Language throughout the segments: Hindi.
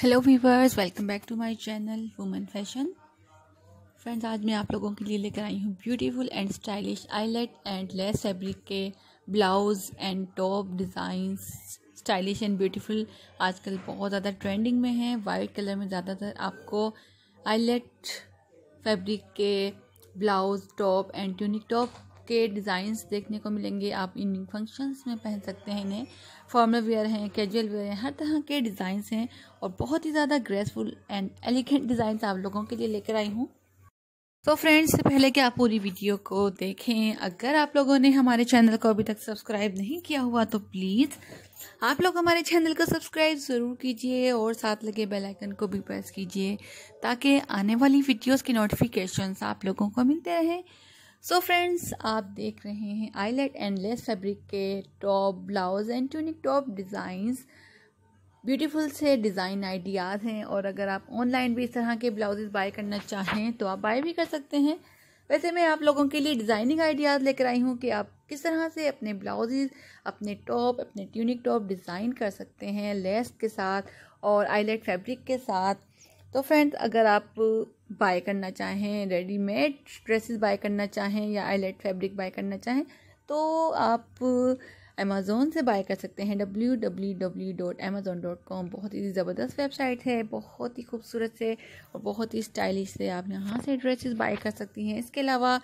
hello viewers welcome back to my channel women fashion friends आज मैं आप लोगों के लिए लेकर आई हूँ beautiful and stylish eyelet and lace fabric के blouse and top designs stylish and beautiful आजकल बहुत ज़्यादा ट्रेंडिंग में है वाइट कलर में ज़्यादातर आपको आईलेट फैब्रिक के blouse top and tunic top के डिज़ाइंस देखने को मिलेंगे आप इवनिंग फंक्शंस में पहन सकते हैं इन्हें फॉर्मल वेयर हैं कैजुअल वेयर हैं हर तरह के डिज़ाइंस हैं और बहुत ही ज़्यादा ग्रेसफुल एंड एलिगेंट डिज़ाइंस आप लोगों के लिए लेकर आई हूँ तो फ्रेंड्स से पहले कि आप पूरी वीडियो को देखें अगर आप लोगों ने हमारे चैनल को अभी तक सब्सक्राइब नहीं किया हुआ तो प्लीज़ आप लोग हमारे चैनल को सब्सक्राइब ज़रूर कीजिए और साथ लगे बेल आइकन को भी प्रेस कीजिए ताकि आने वाली वीडियोस की नोटिफिकेशंस आप लोगों को मिलते रहें सो so फ्रेंड्स आप देख रहे हैं आईलेट एंड लेस फैब्रिक के top blouse and tunic top designs beautiful से डिज़ाइन आइडियाज़ हैं और अगर आप ऑनलाइन भी इस तरह के ब्लाउज बाय करना चाहें तो आप बाय भी कर सकते हैं वैसे मैं आप लोगों के लिए डिज़ाइनिंग आइडियाज़ लेकर आई हूँ कि आप किस तरह से अपने ब्लाउजेज अपने टॉप अपने ट्यूनिक टॉप डिज़ाइन कर सकते हैं लेस के साथ और आईलेट फैब्रिक के साथ तो फ्रेंड्स अगर आप बाय करना चाहें रेडीमेड ड्रेसेस बाय करना चाहें या आईलेट फैब्रिक बाय करना चाहें तो आप अमेज़ोन से बाय कर सकते हैं W W W dot Amazon dot com बहुत ही ज़बरदस्त वेबसाइट है बहुत ही खूबसूरत से और बहुत ही स्टाइलिश से आप यहाँ से ड्रेसेस बाय कर सकती हैं इसके अलावा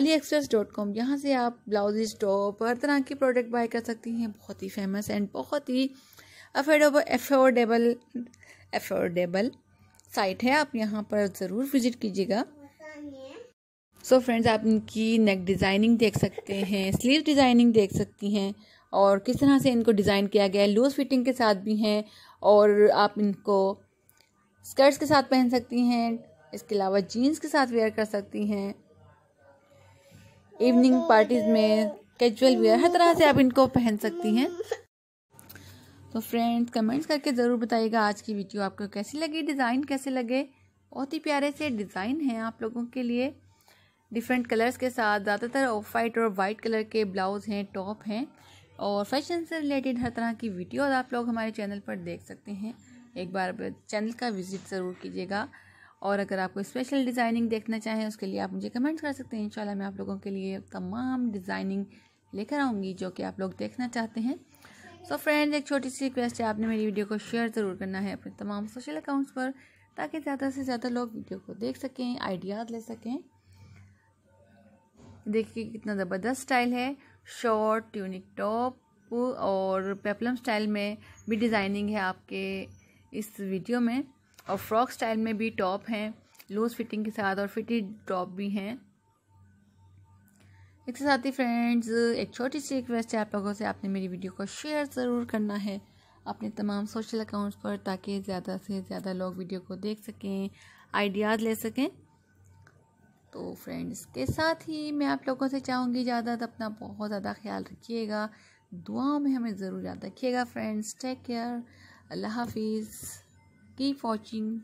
अली एक्सप्रेस डॉट कॉम यहाँ से आप ब्लाउजेज टॉप हर तरह के प्रोडक्ट बाय कर सकती हैं बहुत ही फेमस एंड बहुत ही अफोर्डेबल अफोर्डेबल अफोर्डेबल साइट है आप यहाँ पर ज़रूर विजिट कीजिएगा सो so फ्रेंड्स आप इनकी नेक डिज़ाइनिंग देख सकते हैं स्लीव डिज़ाइनिंग देख सकती हैं और किस तरह से इनको डिज़ाइन किया गया है लूज़ फिटिंग के साथ भी हैं और आप इनको स्कर्ट्स के साथ पहन सकती हैं इसके अलावा जीन्स के साथ वेयर कर सकती हैं इवनिंग पार्टीज़ में कैजुअल वेयर हर तरह से आप इनको पहन सकती हैं तो फ्रेंड कमेंट्स करके ज़रूर बताइएगा आज की वीडियो आपको कैसी लगी डिज़ाइन कैसे लगे बहुत ही प्यारे से डिज़ाइन हैं आप लोगों के लिए डिफरेंट कलर्स के साथ ज़्यादातर ऑफ वाइट और वाइट कलर के ब्लाउज़ हैं टॉप हैं और फैशन से रिलेटेड हर तरह की वीडियोज़ आप लोग हमारे चैनल पर देख सकते हैं एक बार चैनल का विज़िट ज़रूर कीजिएगा और अगर आपको स्पेशल डिज़ाइनिंग देखना चाहें उसके लिए आप मुझे कमेंट्स कर सकते हैं इंशाल्लाह मैं आप लोगों के लिए तमाम डिज़ाइनिंग लेकर आऊँगी जो कि आप लोग देखना चाहते हैं सो so फ्रेंड्स एक छोटी सी रिक्वेस्ट है आपने मेरी वीडियो को शेयर ज़रूर करना है अपने तमाम सोशल अकाउंट्स पर ताकि ज़्यादा से ज़्यादा लोग वीडियो को देख सकें आइडियाज़ ले सकें देखिए कितना ज़बरदस्त स्टाइल है शॉर्ट ट्यूनिक टॉप और पेपलम स्टाइल में भी डिज़ाइनिंग है आपके इस वीडियो में और फ्रॉक स्टाइल में भी टॉप हैं लूज़ फिटिंग के साथ और फिटेड टॉप भी हैं इसके साथ ही फ्रेंड्स एक छोटी सी रिक्वेस्ट है आप लोगों से आपने मेरी वीडियो को शेयर ज़रूर करना है अपने तमाम सोशल अकाउंट्स पर ताकि ज़्यादा से ज़्यादा लोग वीडियो को देख सकें आइडियाज़ ले सकें तो फ्रेंड्स के साथ ही मैं आप लोगों से चाहूँगी ज़्यादा तो अपना बहुत ज़्यादा ख्याल रखिएगा दुआओं में हमें ज़रूर याद रखिएगा फ्रेंड्स टेक केयर अल्लाह हाफिज़ कीप वॉचिंग